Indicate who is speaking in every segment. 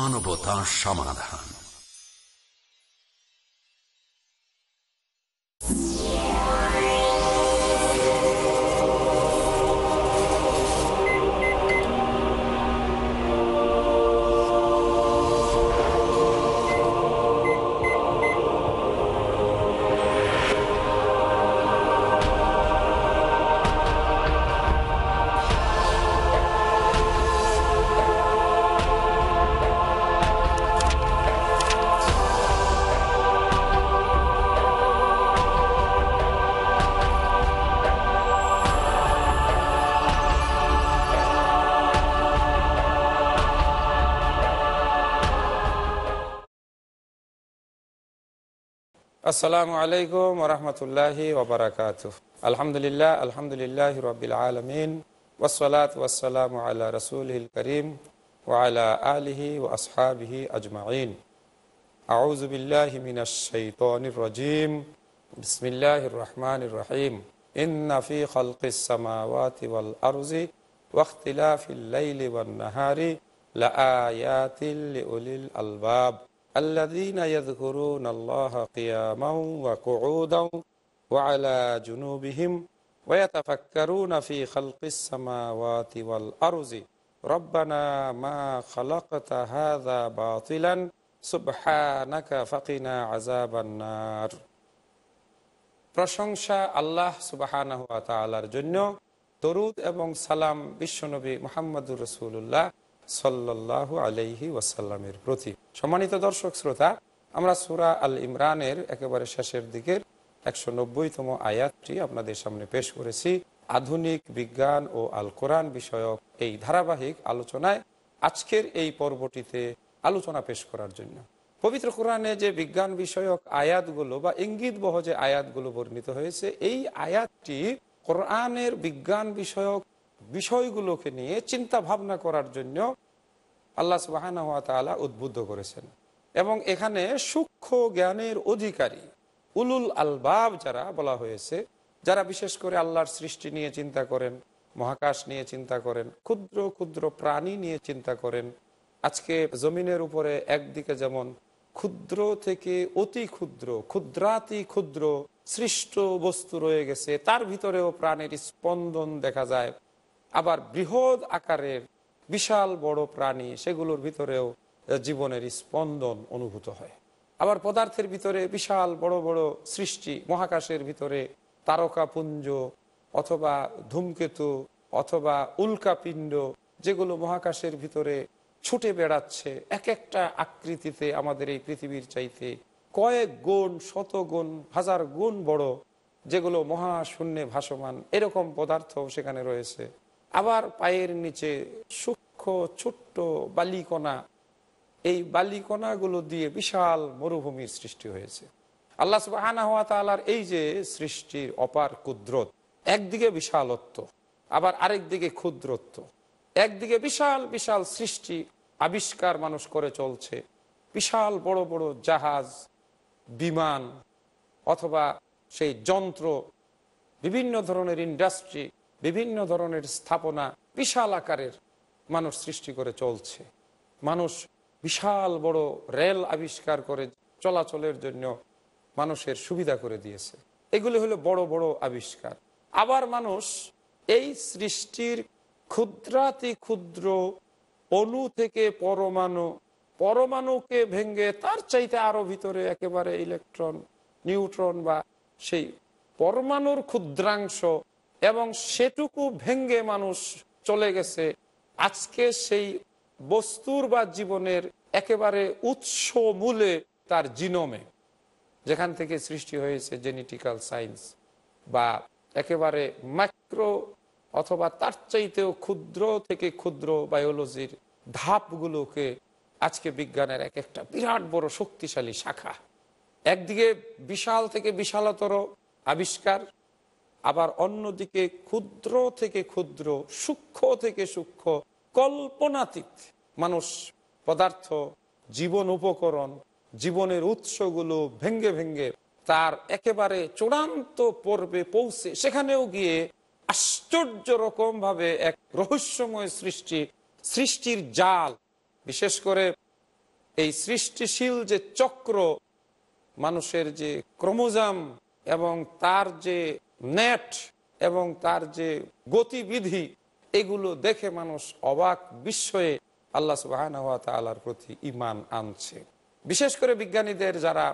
Speaker 1: মানবতা সমাধান
Speaker 2: আসসালামু আলাইকুম রহমতুল্লাহি ওবরাকাত আলহামদুলিল্লাহ আলহামদুলিল্লাহ রবিল আলমিন ওসলাত ওয়াসালাম আল্লাহ রসুল করিম ওয়ালা আলহি ও আসহাবিহি আজমাইন আউজবিল্লাহ মিনাশাইতনিরজিম বিসমিল্লাহ রহমান রহিম ইন্নাফি খলকিসামাওয়াতি ওয়াল আরজি ওয়াখতিলাফিল লাইলি ওয়ান নাহারি লা আয়াতিল লিউলিল আলবাব الذين يذكرون الله قياما وقعودا وعلى جنوبهم ويتفكرون في خلق السماوات والأرض ربنا ما خلقت هذا باطلا سبحانك فقنا عذاب النار প্রশংসা আল্লাহ সুবাহানহাতালার জন্য দরুদ এবং সালাম বিশ্বনবী মোহাম্মদুর রসুল্লাহ সাল্লাহ আলহি ওয়াসাল্লামের প্রতি সম্মানিত দর্শক শ্রোতা আমরা সুরা আল ইমরানের একেবারে শেষের দিকের একশো নব্বইতম আয়াতটি আপনাদের সামনে পেশ করেছি আধুনিক বিজ্ঞান ও আল কোরআন বিষয়ক এই ধারাবাহিক আলোচনায় আজকের এই পর্বটিতে আলোচনা পেশ করার জন্য পবিত্র কোরআনে যে বিজ্ঞান বিষয়ক আয়াতগুলো বা ইঙ্গিত বহ যে আয়াতগুলো বর্ণিত হয়েছে এই আয়াতটি কোরআনের বিজ্ঞান বিষয়ক বিষয়গুলোকে নিয়ে চিন্তা ভাবনা করার জন্য আল্লাহ সুবাহ উদ্বুদ্ধ করেছেন এবং এখানে সূক্ষ্ম জ্ঞানের অধিকারী উলুল আলবাব যারা বলা হয়েছে যারা বিশেষ করে আল্লাহর সৃষ্টি নিয়ে চিন্তা করেন মহাকাশ নিয়ে চিন্তা করেন ক্ষুদ্র ক্ষুদ্র প্রাণী নিয়ে চিন্তা করেন আজকে জমিনের উপরে একদিকে যেমন ক্ষুদ্র থেকে অতি ক্ষুদ্র ক্ষুদ্রাতি ক্ষুদ্র সৃষ্ট বস্তু রয়ে গেছে তার ভিতরেও প্রাণের স্পন্দন দেখা যায় আবার বৃহৎ আকারের বিশাল বড় প্রাণী সেগুলোর ভিতরেও জীবনের স্পন্দন অনুভূত হয় আবার পদার্থের ভিতরে বিশাল বড় বড় সৃষ্টি মহাকাশের ভিতরে তারকাপুঞ্জ অথবা ধূমকেতু অথবা উল্কাপিণ্ড যেগুলো মহাকাশের ভিতরে ছুটে বেড়াচ্ছে এক একটা আকৃতিতে আমাদের এই পৃথিবীর চাইতে কয়েক গুণ শত গুণ হাজার গুণ বড় যেগুলো মহাশূন্যে ভাসমান এরকম পদার্থ সেখানে রয়েছে আবার পায়ের নিচে সূক্ষ্ম ছোট্ট বালিকণা এই বালিকণাগুলো দিয়ে বিশাল মরুভূমির সৃষ্টি হয়েছে আল্লাহ সুবাহানা হাত তালার এই যে সৃষ্টির অপার কুদ্রত একদিকে বিশালত্ব আবার আরেক দিকে ক্ষুদ্রত্ব একদিকে বিশাল বিশাল সৃষ্টি আবিষ্কার মানুষ করে চলছে বিশাল বড় বড় জাহাজ বিমান অথবা সেই যন্ত্র বিভিন্ন ধরনের ইন্ডাস্ট্রি বিভিন্ন ধরনের স্থাপনা বিশাল আকারের মানুষ সৃষ্টি করে চলছে মানুষ বিশাল বড় রেল আবিষ্কার করে চলাচলের জন্য মানুষের সুবিধা করে দিয়েছে এগুলি হলো বড় বড় আবিষ্কার আবার মানুষ এই সৃষ্টির ক্ষুদ্রাতি ক্ষুদ্র অণু থেকে পরমাণু পরমাণুকে ভেঙ্গে তার চাইতে আরো ভিতরে একেবারে ইলেকট্রন নিউট্রন বা সেই পরমাণুর ক্ষুদ্রাংশ এবং সেটুকু ভেঙ্গে মানুষ চলে গেছে আজকে সেই বস্তুর বা জীবনের একেবারে উৎস মূলে তার জিনোমে যেখান থেকে সৃষ্টি হয়েছে জেনেটিক্যাল সায়েন্স বা একেবারে মাইক্রো অথবা তার চাইতেও ক্ষুদ্র থেকে ক্ষুদ্র বায়োলজির ধাপগুলোকে আজকে বিজ্ঞানের এক একটা বিরাট বড় শক্তিশালী শাখা একদিকে বিশাল থেকে বিশালতর আবিষ্কার আবার অন্যদিকে ক্ষুদ্র থেকে ক্ষুদ্র সূক্ষ্ম থেকে সূক্ষ্ম কল্পনাতীত মানুষ পদার্থ জীবন উপকরণ জীবনের উৎসগুলো ভেঙ্গে ভেঙ্গে তার একেবারে চূড়ান্ত পর্বে পৌঁছে সেখানেও গিয়ে আশ্চর্য রকম ভাবে এক রহস্যময় সৃষ্টি সৃষ্টির জাল বিশেষ করে এই সৃষ্টিশীল যে চক্র মানুষের যে ক্রমজাম এবং তার যে নেট এবং তার যে গতিবিধি এগুলো দেখে মানুষ অবাক বিস্ময়ে আল্লাহ সুবাহ তালার প্রতি ইমান আনছে বিশেষ করে বিজ্ঞানীদের যারা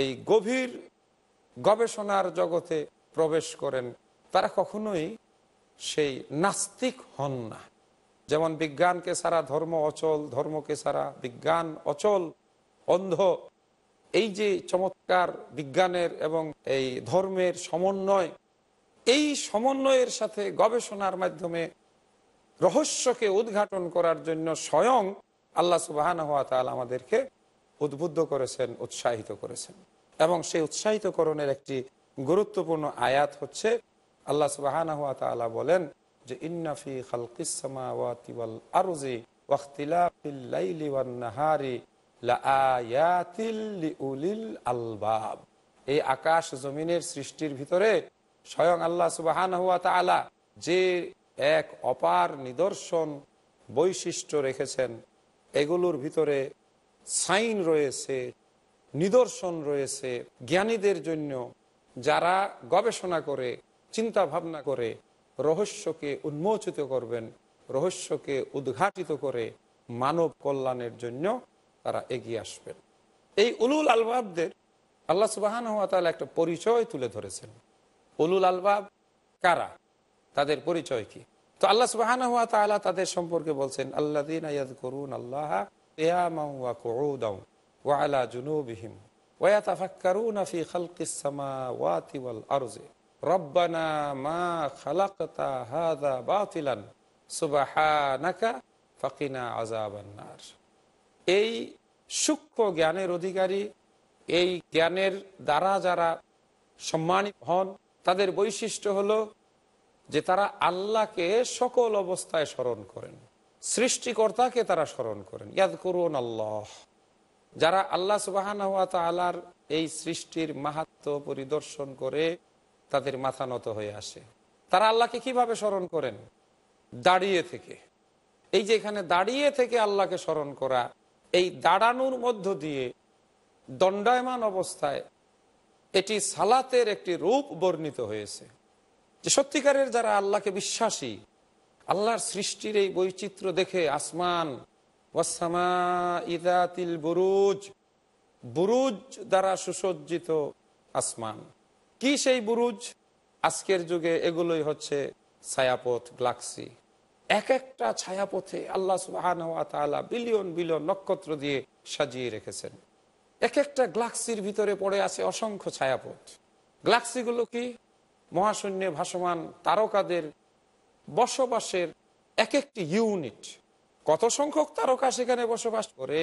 Speaker 2: এই গভীর গবেষণার জগতে প্রবেশ করেন তারা কখনোই সেই নাস্তিক হন না যেমন বিজ্ঞানকে সারা ধর্ম অচল ধর্মকে সারা বিজ্ঞান অচল অন্ধ এই যে চমৎকার বিজ্ঞানের এবং এই ধর্মের সমন্বয় এই সমন্বয়ের সাথে গবেষণার মাধ্যমে রহস্যকে উদ্ঘাটন করার জন্য স্বয়ং আল্লাহ সুবাহান হাত আমাদেরকে উদ্বুদ্ধ করেছেন উৎসাহিত করেছেন এবং সেই উৎসাহিতকরণের একটি গুরুত্বপূর্ণ আয়াত হচ্ছে আল্লাহ সুবাহান হাত বলেন যে ইন্নাফি খালকিসামাওয়াতি ওয়াল আরজি ওয়াখতিলাফিল লাইলি আলবাব এই আকাশ জমিনের সৃষ্টির ভিতরে স্বয়ং আল্লাহ সুবাহান হুয়া তালা যে এক অপার নিদর্শন বৈশিষ্ট্য রেখেছেন এগুলোর ভিতরে সাইন রয়েছে নিদর্শন রয়েছে জ্ঞানীদের জন্য যারা গবেষণা করে চিন্তা ভাবনা করে রহস্যকে উন্মোচিত করবেন রহস্যকে উদ্ঘাটিত করে মানব কল্যাণের জন্য তারা এগিয়ে আসবেন এই উলুল আলবাবদের আল্লাহ সুবাহান হওয়া তাহলে একটা পরিচয় তুলে ধরেছেন উলুল আলবাব কারা তাদের পরিচয় কি তো আল্লাহ সুবাহান হওয়া তাহলে তাদের সম্পর্কে বলছেন আল্লা দিন আয়াদ করুন আল্লাহ তারা এই সূক্ষ্ম জ্ঞানের অধিকারী এই জ্ঞানের দ্বারা যারা সম্মানিত হন তাদের বৈশিষ্ট্য হল যে তারা আল্লাহকে সকল অবস্থায় স্মরণ করেন সৃষ্টিকর্তাকে তারা স্মরণ করেন ইয়াদ করুন আল্লাহ যারা আল্লাহ সুবাহান আলার এই সৃষ্টির মাহাত্ম পরিদর্শন করে তাদের মাথা নত হয়ে আসে তারা আল্লাহকে কিভাবে স্মরণ করেন দাঁড়িয়ে থেকে এই যে এখানে দাঁড়িয়ে থেকে আল্লাহকে স্মরণ করা এই দাঁড়ানোর মধ্য দিয়ে দণ্ডায়মান অবস্থায় এটি সালাতের একটি রূপ বর্ণিত হয়েছে যে সত্যিকারের যারা আল্লাহকে বিশ্বাসী আল্লাহর সৃষ্টির এই বৈচিত্র্য দেখে আসমান ওয়াসামা ইদাতিল বুরুজ বুরুজ দ্বারা সুসজ্জিত আসমান কি সেই বুরুজ আজকের যুগে এগুলোই হচ্ছে ছায়াপথ গ্লাক্সি এক একটা ছায়াপথে আল্লাহ সুবাহ বিলিয়ন বিলিয়ন নক্ষত্র দিয়ে সাজিয়ে রেখেছেন এক একটা গ্লাক্সির ভিতরে পড়ে আছে অসংখ্য ছায়াপথ গ্লাক্সিগুলো কি মহাশূন্যে ভাসমান তারকাদের বসবাসের এক একটি ইউনিট কত সংখ্যক তারকা সেখানে বসবাস করে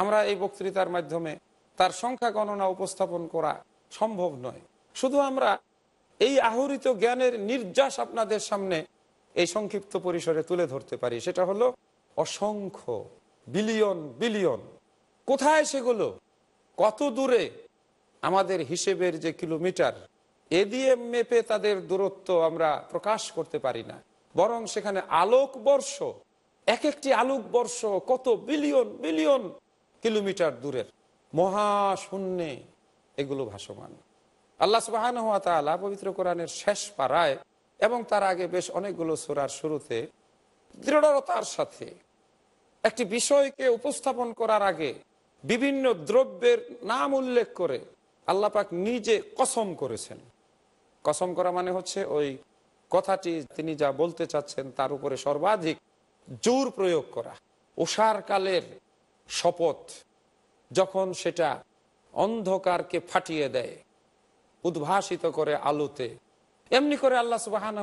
Speaker 2: আমরা এই বক্তৃতার মাধ্যমে তার সংখ্যা গণনা উপস্থাপন করা সম্ভব নয় শুধু আমরা এই আহরিত জ্ঞানের নির্যাস আপনাদের সামনে এই সংক্ষিপ্ত পরিসরে তুলে ধরতে পারি সেটা হলো অসংখ্য বিলিয়ন বিলিয়ন কোথায় সেগুলো কত দূরে আমাদের হিসেবের যে কিলোমিটার এ দিয়ে মেপে তাদের দূরত্ব আমরা প্রকাশ করতে পারি না বরং সেখানে আলোকবর্ষ এক একটি আলোকবর্ষ কত বিলিয়ন বিলিয়ন কিলোমিটার দূরের মহাশূন্যে এগুলো ভাসমান আল্লাহ সুবাহ পবিত্র কোরআনের শেষ পাড়ায় এবং তার আগে বেশ অনেকগুলো সুরার শুরুতে দৃঢ়তার সাথে একটি বিষয়কে উপস্থাপন করার আগে বিভিন্ন দ্রব্যের নাম উল্লেখ করে আল্লাপাক নিজে কসম করেছেন কসম করা মানে হচ্ছে ওই কথাটি তিনি যা বলতে চাচ্ছেন তার উপরে সর্বাধিক জোর প্রয়োগ করা ওষার কালের শপথ যখন সেটা অন্ধকারকে ফাটিয়ে দেয় উদ্ভাসিত করে আলোতে এমনি করে আল্লাহ সুবাহান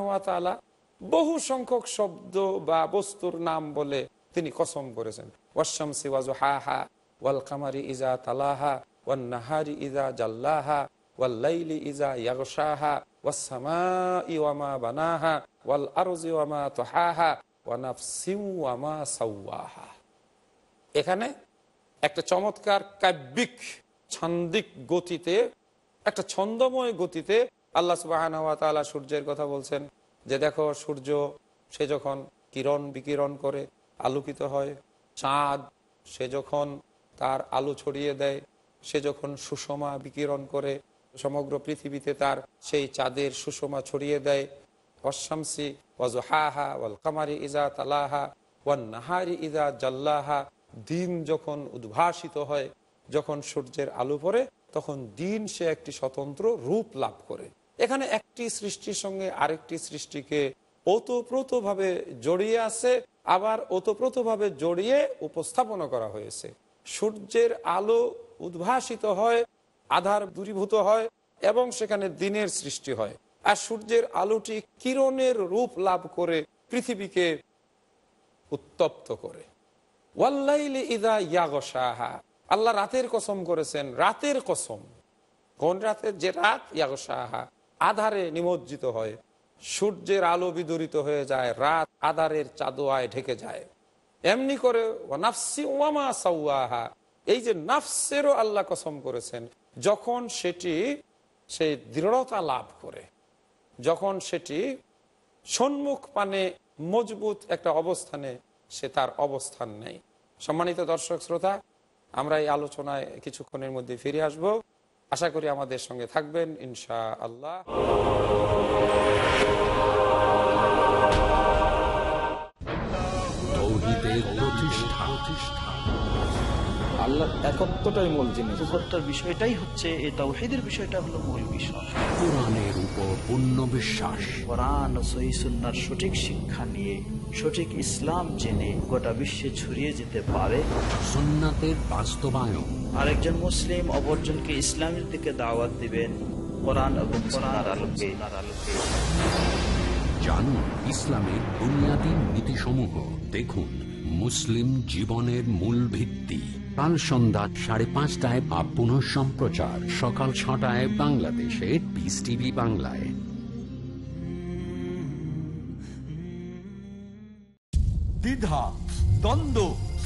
Speaker 2: বহু সংখ্যক শব্দ বা বস্তুর নাম বলে তিনি কসম করেছেন ওয়াল কামারি ইজা তালাহা নাহারি ইজা জাল্লাহা বানাহা ওয়াল ওয়ামা সাউয়াহা এখানে একটা চমৎকার কাব্যিক ছান্দিক গতিতে একটা ছন্দময় গতিতে আল্লাহ সুবাহান তালা সূর্যের কথা বলছেন যে দেখো সূর্য সে যখন কিরণ বিকিরণ করে আলোকিত হয় চাঁদ সে যখন তার আলো ছড়িয়ে দেয় সে যখন সুষমা বিকিরণ করে সমগ্র পৃথিবীতে তার সেই চাঁদের সুষমা ছড়িয়ে দেয় অশামসি ওয়াজহাহা ওয়াল কামারি ইজা তালাহা ওয়ান নাহারি ইজা জাল্লাহা দিন যখন উদ্ভাসিত হয় যখন সূর্যের আলো পড়ে তখন দিন সে একটি স্বতন্ত্র রূপ লাভ করে এখানে একটি সৃষ্টির সঙ্গে আরেকটি সৃষ্টিকে ওতপ্রোতভাবে জড়িয়ে আছে আবার ওতপ্রোতভাবে জড়িয়ে উপস্থাপনা করা হয়েছে সূর্যের আলো উদ্ভাসিত হয় আধার দূরীভূত হয় এবং সেখানে দিনের সৃষ্টি হয় আর সূর্যের আলোটি কিরণের রূপ লাভ করে পৃথিবীকে উত্তপ্ত করে আল্লাহ রাতের কসম করেছেন রাতের কসম কোন রাতের যে রাত ইয়াগসাহা আধারে নিমজ্জিত হয় সূর্যের আলো বিদরিত হয়ে যায় রাত আধারের চাদোয়ায় ঢেকে যায় এমনি করে নাফসি ওয়ামা সাউয়াহা এই যে নাফসেরও আল্লাহ কসম করেছেন যখন সেটি সেই দৃঢ়তা লাভ করে যখন সেটি সন্মুখ পানে মজবুত একটা অবস্থানে সে তার অবস্থান নেই সম্মানিত দর্শক শ্রোতা আমরা এই আলোচনায় কিছুক্ষণের মধ্যে ফিরে আসবো আশা করি আমাদের সঙ্গে থাকবেন ইনশা আল্লাহ
Speaker 1: একত্বটাই মূল বিষয়টাই হচ্ছে বিষয়টা হলো মূল বিষয় উপর পূর্ণ সঠিক শিক্ষা নিয়ে সঠিক ইসলাম জেনে গোটা বিশ্বে ছড়িয়ে যেতে পারে সুন্নাতের বাস্তবায়ন আরেকজন মুসলিম অপরজনকে ইসলামের দিকে দাওয়াত দিবেন কোরআন এবং কোরআন আলোকে আলোকে জানুন ইসলামের বুনিয়াদী নীতিসমূহ দেখুন মুসলিম জীবনের মূল ভিত্তি কাল সন্ধ্যা সাড়ে পাঁচটায় বা পুনঃ সম্প্রচার সকাল ছটায় বাংলাদেশে পিস টিভি বাংলায় দ্বিধা দ্বন্দ্ব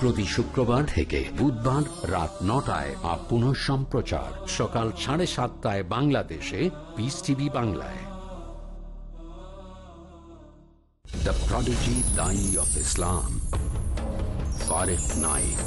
Speaker 1: প্রতি শুক্রবার থেকে বুধবার রাত নটায় আর পুনঃ সম্প্রচার সকাল সাড়ে সাতটায় বাংলাদেশে পিস টিভি বাংলায় The Prodigy Dai of Islam Farid Naik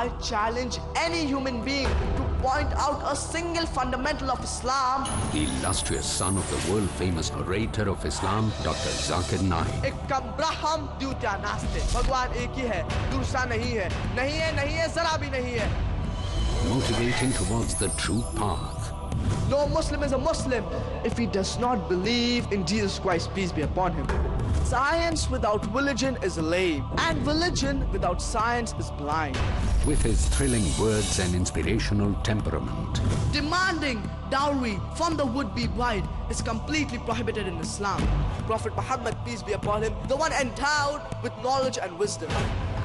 Speaker 1: I challenge any human being to point out a single fundamental of Islam. The illustrious son of the world-famous orator of Islam, Dr. Zakir Naik. एक कम ब्रह्म द्वितीया नास्ते भगवान एक ही है दूसरा नहीं है नहीं है नहीं है जरा भी नहीं Motivating towards the true path. No Muslim is a Muslim if he does not believe in Jesus Christ, peace be upon him. Science without religion is lame, and religion without science is blind. With his thrilling words and inspirational temperament, demanding dowry from the would-be bride is completely prohibited in Islam. Prophet Muhammad, peace be upon him, the one endowed with knowledge and wisdom.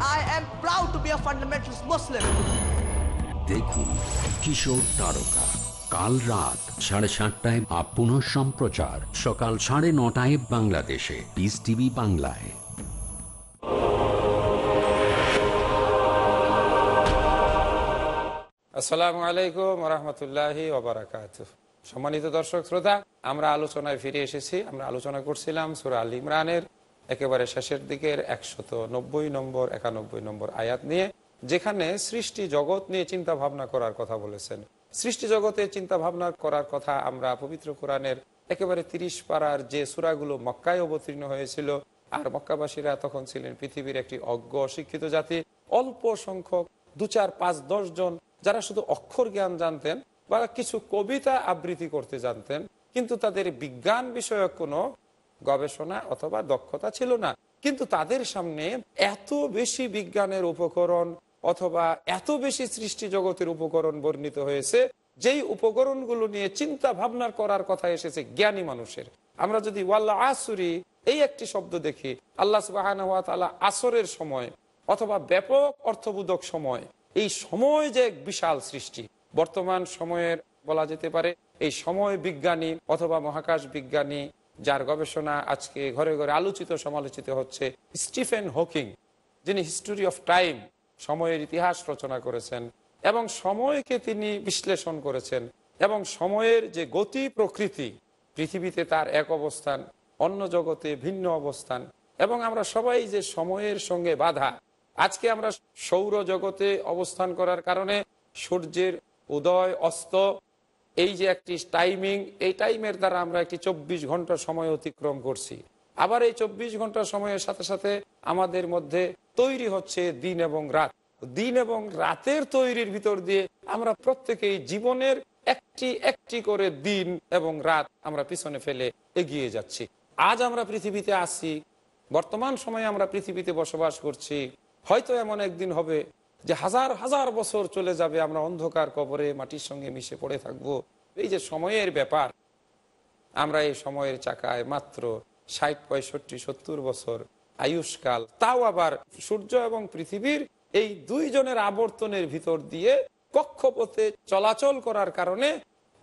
Speaker 1: I am proud to be a fundamentalist Muslim. দেখুন কিশোর তারকা কাল রাত সাড়ে সাতটায় আপন সম্প্রচার সকাল সাড়ে নটায় বাংলাদেশে পিস টিভি বাংলায়
Speaker 2: আসসালামু আলাইকুম রহমতুল্লাহ সম্মানিত দর্শক শ্রোতা আমরা আলোচনায় ফিরে এসেছি আমরা আলোচনা করছিলাম সুরা আল ইমরানের একেবারে শেষের দিকের একশত নব্বই নম্বর একানব্বই নম্বর আয়াত নিয়ে যেখানে সৃষ্টি জগৎ নিয়ে চিন্তা ভাবনা করার কথা বলেছেন সৃষ্টি জগতে চিন্তা ভাবনা করার কথা আমরা পবিত্র কোরআনের একেবারে তিরিশ পাড়ার যে সুরাগুলো মক্কায় অবতীর্ণ হয়েছিল আর মক্কাবাসীরা তখন ছিলেন পৃথিবীর একটি অজ্ঞ অশিক্ষিত জাতি অল্প সংখ্যক দু চার পাঁচ দশ জন যারা শুধু অক্ষর জ্ঞান জানতেন বা কিছু কবিতা আবৃত্তি করতে জানতেন কিন্তু তাদের বিজ্ঞান বিষয়ক কোনো গবেষণা অথবা দক্ষতা ছিল না কিন্তু তাদের সামনে এত বেশি বিজ্ঞানের উপকরণ অথবা এত বেশি সৃষ্টি জগতের উপকরণ বর্ণিত হয়েছে যেই উপকরণগুলো নিয়ে চিন্তা ভাবনা করার কথা এসেছে জ্ঞানী মানুষের আমরা যদি ওয়াল্লা আসুরি এই একটি শব্দ দেখি আল্লাহ সুবাহ আসরের সময় অথবা ব্যাপক অর্থবোধক সময় এই সময় যে এক বিশাল সৃষ্টি বর্তমান সময়ের বলা যেতে পারে এই সময় বিজ্ঞানী অথবা মহাকাশ বিজ্ঞানী যার গবেষণা আজকে ঘরে ঘরে আলোচিত সমালোচিত হচ্ছে স্টিফেন হকিং যিনি হিস্টোরি অফ টাইম সময়ের ইতিহাস রচনা করেছেন এবং সময়কে তিনি বিশ্লেষণ করেছেন এবং সময়ের যে গতি প্রকৃতি পৃথিবীতে তার এক অবস্থান অন্য জগতে ভিন্ন অবস্থান এবং আমরা সবাই যে সময়ের সঙ্গে বাধা আজকে আমরা সৌর জগতে অবস্থান করার কারণে সূর্যের উদয় অস্ত এই যে একটি টাইমিং এই টাইমের দ্বারা আমরা একটি চব্বিশ ঘন্টা সময় অতিক্রম করছি আবার এই চব্বিশ ঘন্টা সময়ের সাথে সাথে আমাদের মধ্যে তৈরি হচ্ছে দিন এবং রাত দিন এবং রাতের তৈরির ভিতর দিয়ে আমরা প্রত্যেকেই জীবনের একটি একটি করে দিন এবং রাত আমরা পিছনে ফেলে এগিয়ে যাচ্ছি আজ আমরা পৃথিবীতে আসি বর্তমান সময়ে আমরা পৃথিবীতে বসবাস করছি হয়তো এমন একদিন হবে যে হাজার হাজার বছর চলে যাবে আমরা অন্ধকার কবরে মাটির সঙ্গে মিশে পড়ে থাকব এই যে সময়ের ব্যাপার আমরা এই সময়ের চাকায় মাত্র ষাট পঁয়ষট্টি সত্তর বছর আয়ুষ্কাল তাও আবার সূর্য এবং পৃথিবীর এই দুইজনের আবর্তনের ভিতর দিয়ে কক্ষপথে চলাচল করার কারণে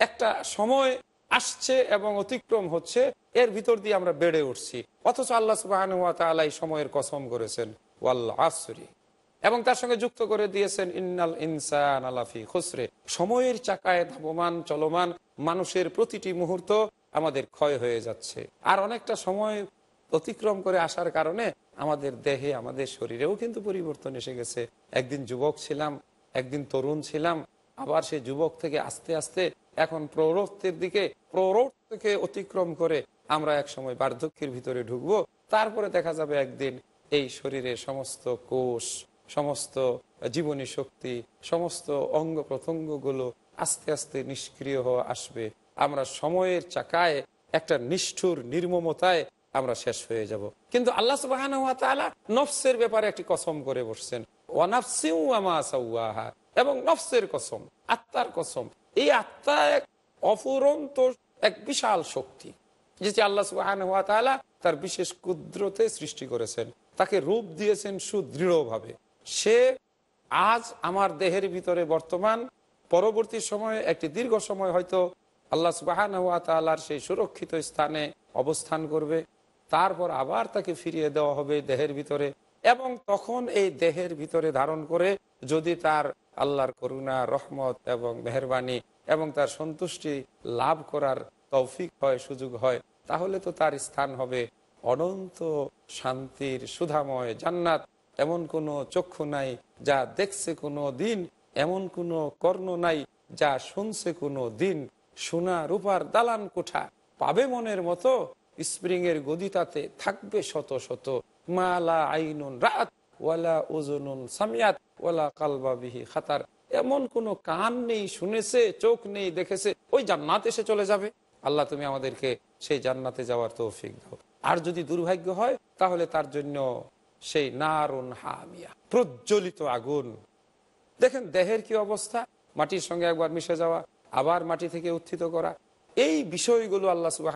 Speaker 2: একটা সময় আসছে এবং অতিক্রম হচ্ছে এর ভিতর দিয়ে আমরা বেড়ে উঠছি অথচ আল্লাহ সুবাহান হুয়া সময়ের কসম করেছেন ওয়াল্লা আসরি এবং তার সঙ্গে যুক্ত করে দিয়েছেন ইন্নাল ইনসান আলাফি খসরে সময়ের চাকায় ধাবমান চলমান মানুষের প্রতিটি মুহূর্ত আমাদের ক্ষয় হয়ে যাচ্ছে আর অনেকটা সময় অতিক্রম করে আসার কারণে আমাদের দেহে আমাদের শরীরেও কিন্তু পরিবর্তন এসে গেছে একদিন যুবক ছিলাম একদিন তরুণ ছিলাম আবার সেই যুবক থেকে আস্তে আস্তে এখন প্রৌরত্বের দিকে প্রৌরত্বকে অতিক্রম করে আমরা এক সময় বার্ধক্যের ভিতরে ঢুকব তারপরে দেখা যাবে একদিন এই শরীরে সমস্ত কোষ সমস্ত জীবনী শক্তি সমস্ত অঙ্গ প্রত্যঙ্গগুলো আস্তে আস্তে নিষ্ক্রিয় হওয়া আসবে আমরা সময়ের চাকায় একটা নিষ্ঠুর নির্মমতায় আমরা শেষ হয়ে যাব কিন্তু আল্লাহ সুবাহ নফসের ব্যাপারে একটি কসম করে বসছেন এবং নফসের কসম আত্মার কসম এই আত্মা এক অফুরন্ত এক বিশাল শক্তি যেটি আল্লাহ সুবাহ তার বিশেষ কুদ্রতে সৃষ্টি করেছেন তাকে রূপ দিয়েছেন সুদৃঢ়ভাবে সে আজ আমার দেহের ভিতরে বর্তমান পরবর্তী সময়ে একটি দীর্ঘ সময় হয়তো আল্লাহ সুবাহ সেই সুরক্ষিত স্থানে অবস্থান করবে তারপর আবার তাকে ফিরিয়ে দেওয়া হবে দেহের ভিতরে এবং তখন এই দেহের ভিতরে ধারণ করে যদি তার আল্লাহর করুণা রহমত এবং মেহরবানি এবং তার সন্তুষ্টি লাভ করার তৌফিক হয় সুযোগ হয় তাহলে তো তার স্থান হবে অনন্ত শান্তির সুধাময় জান্নাত এমন কোনো চক্ষু নাই যা দেখছে কোনো দিন এমন কোনো কর্ণ নাই যা শুনছে কোনো দিন সোনা রূপার দালান কোঠা পাবে মনের মতো স্প্রিংয়ের গদিতাতে থাকবে শত শত মালা আইনুন রাত ওয়ালা ওজনুন সামিয়াত ওয়ালা কালবাবিহি খাতার এমন কোনো কান নেই শুনেছে চোখ নেই দেখেছে ওই জান্নাত এসে চলে যাবে আল্লাহ তুমি আমাদেরকে সেই জান্নাতে যাওয়ার তৌফিক দাও আর যদি দুর্ভাগ্য হয় তাহলে তার জন্য সেই নারুন হামিয়া প্রজ্বলিত আগুন দেখেন দেহের কি অবস্থা মাটির সঙ্গে একবার মিশে যাওয়া আবার মাটি থেকে উত্থিত করা এই বিষয়গুলো আল্লাহ সুবাহ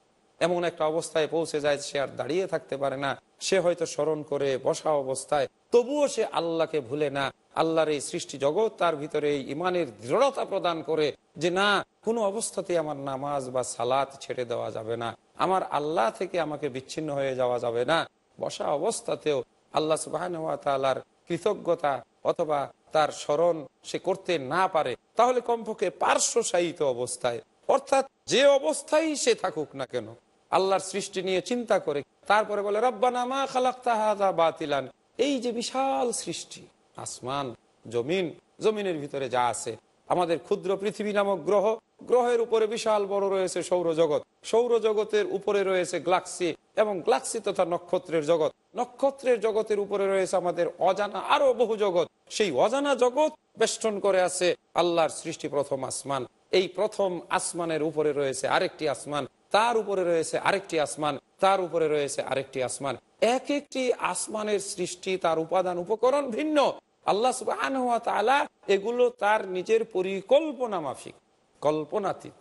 Speaker 2: এমন একটা অবস্থায় পৌঁছে যায় সে আর দাঁড়িয়ে থাকতে পারে না সে হয়তো স্মরণ করে বসা অবস্থায় তবুও সে আল্লাহকে ভুলে না আল্লাহর এই সৃষ্টি জগৎ তার ভিতরে এই ইমানের দৃঢ়তা প্রদান করে যে না কোনো অবস্থাতে আমার নামাজ বা সালাত ছেড়ে দেওয়া যাবে না আমার আল্লাহ থেকে আমাকে বিচ্ছিন্ন হয়ে যাওয়া যাবে না বসা অবস্থাতেও আল্লাহ সুবাহান তালার কৃতজ্ঞতা অথবা তার স্মরণ সে করতে না পারে তাহলে কমপক্ষে পার্শ্বসায়িত অবস্থায় অর্থাৎ যে অবস্থায় সে থাকুক না কেন আল্লাহর সৃষ্টি নিয়ে চিন্তা করে তারপরে বলে রব্বানা মা খালাক তাহাদা বাতিলান এই যে বিশাল সৃষ্টি আসমান জমিন জমিনের ভিতরে যা আছে আমাদের ক্ষুদ্র পৃথিবী নামক গ্রহ গ্রহের উপরে বিশাল বড় রয়েছে সৌরজগৎ সৌরজগতের উপরে রয়েছে গ্লাক্সি এবং গ্লাক্সি তথা নক্ষত্রের জগৎ নক্ষত্রের জগতের উপরে রয়েছে আমাদের অজানা আরো বহু জগৎ সেই অজানা জগৎ বেষ্টন করে আছে আল্লাহর সৃষ্টি প্রথম আসমান এই প্রথম আসমানের উপরে রয়েছে আরেকটি আসমান তার উপরে রয়েছে আরেকটি আসমান তার উপরে রয়েছে আরেকটি আসমান এক একটি আসমানের সৃষ্টি তার উপাদান উপকরণ ভিন্ন আল্লাহ সুবাহ এগুলো তার নিজের পরিকল্পনা মাফিক কল্পনাতীত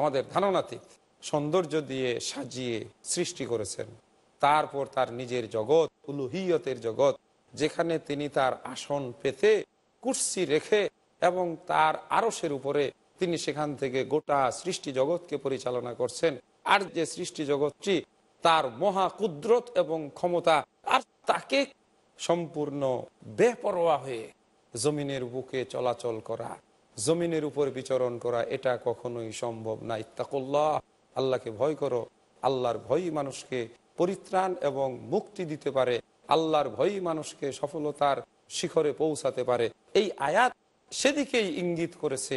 Speaker 2: আমাদের ধারণাতীত সৌন্দর্য দিয়ে সাজিয়ে সৃষ্টি করেছেন তারপর তার নিজের জগৎ উলুহিয়তের জগৎ যেখানে তিনি তার আসন পেতে কুর্সি রেখে এবং তার আরসের উপরে তিনি সেখান থেকে গোটা সৃষ্টি জগৎকে পরিচালনা করছেন আর যে সৃষ্টি জগৎটি তার মহা কুদরত এবং ক্ষমতা আর তাকে সম্পূর্ণ বেপরোয়া হয়ে জমিনের বুকে চলাচল করা জমিনের উপর বিচরণ করা এটা কখনোই সম্ভব না ইত্তাকল্লাহ আল্লাহকে ভয় করো আল্লাহর ভয়ই মানুষকে পরিত্রাণ এবং মুক্তি দিতে পারে আল্লাহর ভয়ই মানুষকে সফলতার শিখরে পৌঁছাতে পারে এই আয়াত সেদিকেই ইঙ্গিত করেছে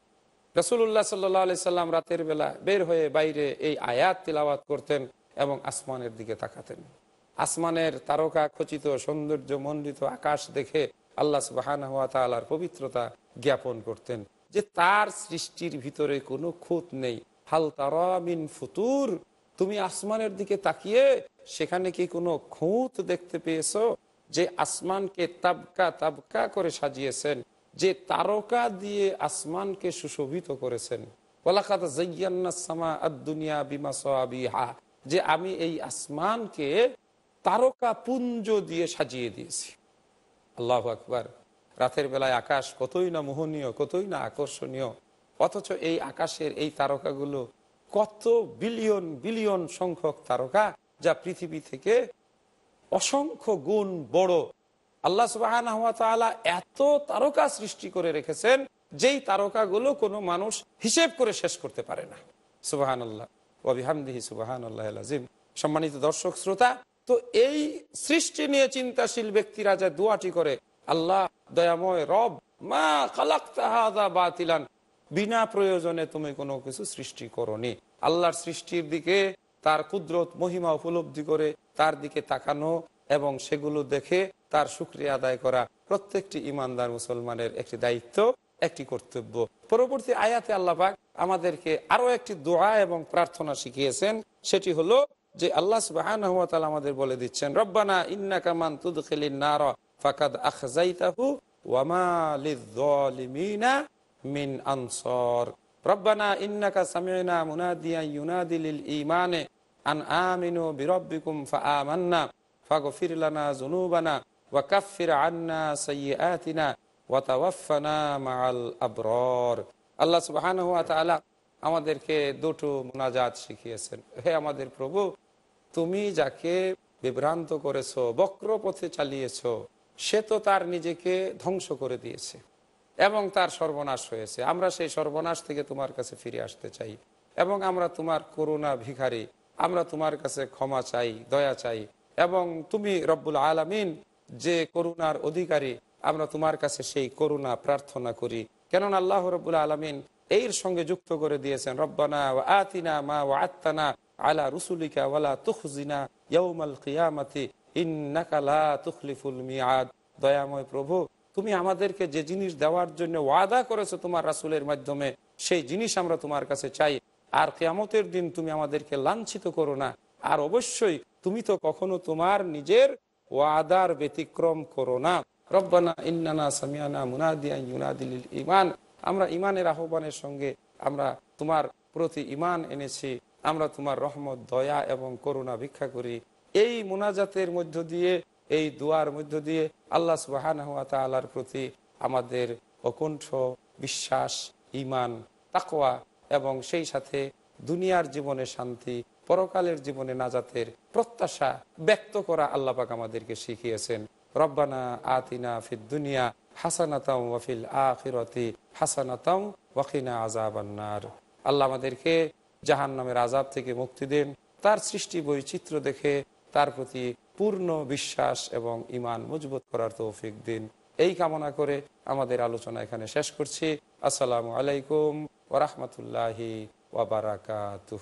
Speaker 2: রসুল্লাহ সাল্লি সাল্লাম রাতের বেলা বের হয়ে বাইরে এই আয়াত তিলাওয়াত করতেন এবং আসমানের দিকে তাকাতেন আসমানের তারকা খচিত সৌন্দর্য মণ্ডিত আকাশ দেখে আল্লাহ সুবাহান হওয়া তালার পবিত্রতা জ্ঞাপন করতেন যে তার সৃষ্টির ভিতরে কোনো খুঁত নেই হালতারামিন ফুতুর তুমি আসমানের দিকে তাকিয়ে সেখানে কি কোনো খুঁত দেখতে পেয়েছো যে আসমানকে তাবকা তাবকা করে সাজিয়েছেন যে তারকা দিয়ে আসমানকে সুশোভিত করেছেন বিমা যে আমি এই আসমানকে তারকা পুঞ্জ দিয়ে সাজিয়ে দিয়েছি আল্লাহ আকবর রাতের বেলায় আকাশ কতই না মোহনীয় কতই না আকর্ষণীয় অথচ এই আকাশের এই তারকাগুলো কত বিলিয়ন বিলিয়ন সংখ্যক তারকা যা পৃথিবী থেকে অসংখ্য গুণ বড় আল্লাহ সুবাহ এত তারকা সৃষ্টি করে রেখেছেন যেই তারকাগুলো কোনো মানুষ হিসেব করে শেষ করতে পারে না সুবাহান আল্লাহ ওবিহামদিহি সুবাহান আল্লাহ আজিম সম্মানিত দর্শক শ্রোতা তো এই সৃষ্টি নিয়ে চিন্তাশীল ব্যক্তিরা যা দোয়াটি করে আল্লাহ দয়াময় রব মা কালাক তাহাদা বাতিলান বিনা প্রয়োজনে তুমি কোনো কিছু সৃষ্টি করনি আল্লাহর সৃষ্টির দিকে তার কুদরত মহিমা উপলব্ধি করে তার দিকে তাকানো এবং সেগুলো দেখে তার সুক্রিয়া আদায় করা প্রত্যেকটি ইমানদার মুসলমানের একটি দায়িত্ব একটি কর্তব্য পরবর্তী আয়াতে আল্লাপাক আমাদেরকে আরো একটি দোয়া এবং প্রার্থনা শিখিয়েছেন সেটি হলো যে আল্লাহ সুবাহ আমাদের বলে দিচ্ছেন রব্বানা ইন্না কামান তুদখিলিন নারা ফাকাদ আখজাইতাহু ওয়ামা মিন আনসার রব্বানা আন ওয়াকাফির আন্না সৈয়াতিনা ওয়াতাওয়াফানা মাল আবরর আল্লাহ সুবাহান হুয়া তালা আমাদেরকে দুটো মোনাজাত শিখিয়েছেন হে আমাদের প্রভু তুমি যাকে বিভ্রান্ত করেছ বক্র পথে চালিয়েছ সে তো তার নিজেকে ধ্বংস করে দিয়েছে এবং তার সর্বনাশ হয়েছে আমরা সেই সর্বনাশ থেকে তোমার কাছে ফিরে আসতে চাই এবং আমরা তোমার করুণা ভিখারি আমরা তোমার কাছে ক্ষমা চাই দয়া চাই এবং তুমি রব্বুল আলমিন যে করুণার অধিকারী আমরা তোমার কাছে সেই করুণা প্রার্থনা করি কেননা আল্লাহ রবুল আলমিন এর সঙ্গে যুক্ত করে দিয়েছেন রব্বানা ও আতিনা মা ও আত্মানা আলা রুসুলিকা ওয়ালা তুখজিনা ইয়ৌমাল কিয়ামাতি ইন্নাকালা তুখলিফুল মিয়াদ দয়াময় প্রভু তুমি আমাদেরকে যে জিনিস দেওয়ার জন্য ওয়াদা করেছো তোমার রাসুলের মাধ্যমে সেই জিনিস আমরা তোমার কাছে চাই আর কেয়ামতের দিন তুমি আমাদেরকে লাঞ্ছিত করো না আর অবশ্যই তুমি তো কখনো তোমার নিজের ওয়াদার ব্যতিক্রম করো না রব্বানা ইন্নানা সামিয়ানা মুনাদিয়া ইউনাদিল ইমান আমরা ইমানের আহ্বানের সঙ্গে আমরা তোমার প্রতি ইমান এনেছি আমরা তোমার রহমত দয়া এবং করুণা ভিক্ষা করি এই মোনাজাতের মধ্য দিয়ে এই দুয়ার মধ্য দিয়ে আল্লাহ সুবাহর প্রতি আমাদের অকুণ্ঠ বিশ্বাস ইমান তাকোয়া এবং সেই সাথে দুনিয়ার জীবনে শান্তি পরকালের জীবনে নাজাতের প্রত্যাশা ব্যক্ত করা আল্লাপাক আমাদেরকে শিখিয়েছেন রব্বানা আতিনা ফিদ দুনিয়া হাসানাতাম ওয়াফিল আখিরতি হাসানাতাম ওয়াকিনা আজাবান্নার আল্লাহ আমাদেরকে জাহান নামের আজাব থেকে মুক্তি দেন তার সৃষ্টি বৈচিত্র্য দেখে তার প্রতি পূর্ণ বিশ্বাস এবং ইমান মজবুত করার তৌফিক দিন এই কামনা করে আমাদের আলোচনা এখানে শেষ করছি আসসালামু আলাইকুম ওরহমতুল্লাহি ওবরাকাতুহ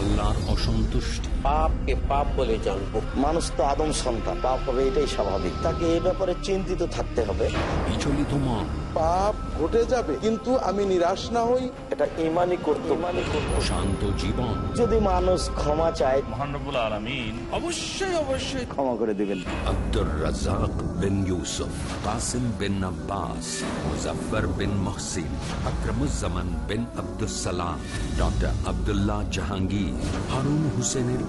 Speaker 1: আল্লাহর অসন্তুষ্ট পাপ বলে মানুষ তো আদম সন্তান হবে এটাই স্বাভাবিক তাকে ব্যাপারে চিন্তিত থাকতে হবে ঘটে যাবে কিন্তু আমি
Speaker 2: নিরাশ না হই এটা মানে
Speaker 1: শান্ত জীবন
Speaker 2: যদি মানুষ ক্ষমা চায়
Speaker 1: মহানবুল আলমিন অবশ্যই অবশ্যই ক্ষমা করে দেবেন আব্দুর রাজাক বিন ইউসুফ কাসিম বিন আব্বাস বিন মহসিন আকরমুজামান বিন আব্দুল সালাম ডক্টর জাহাঙ্গীর হারুন হুসেনের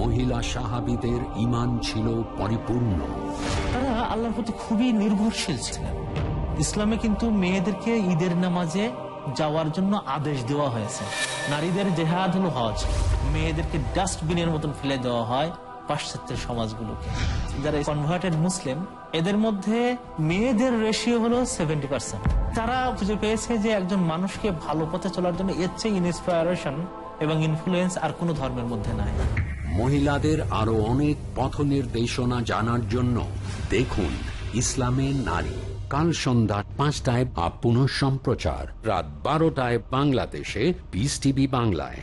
Speaker 1: মহিলা সাহাবিদের ইমান ছিল পরিপূর্ণ তারা আল্লাহর প্রতি খুবই নির্ভরশীল ছিলেন ইসলামে কিন্তু মেয়েদেরকে ঈদের নামাজে যাওয়ার জন্য আদেশ দেওয়া হয়েছে নারীদের জেহাদ হলো হজ মেয়েদেরকে ডাস্টবিনের মতন ফেলে দেওয়া হয় পাশ্চাত্যের সমাজগুলোকে যারা কনভার্টেড মুসলিম এদের মধ্যে মেয়েদের রেশিও হলো সেভেন্টি পার্সেন্ট তারা খুঁজে পেয়েছে যে একজন মানুষকে ভালো পথে চলার জন্য এর চেয়ে ইনস্পায়ারেশন এবং ইনফ্লুয়েন্স আর কোনো ধর্মের মধ্যে নাই মহিলাদের আরো অনেক পথ নির্দেশনা জানার জন্য দেখুন ইসলামে নারী কাল সন্ধ্যা পাঁচটায় বা পুনঃ সম্প্রচার রাত বারোটায় বাংলাদেশে বিস টিভি বাংলায়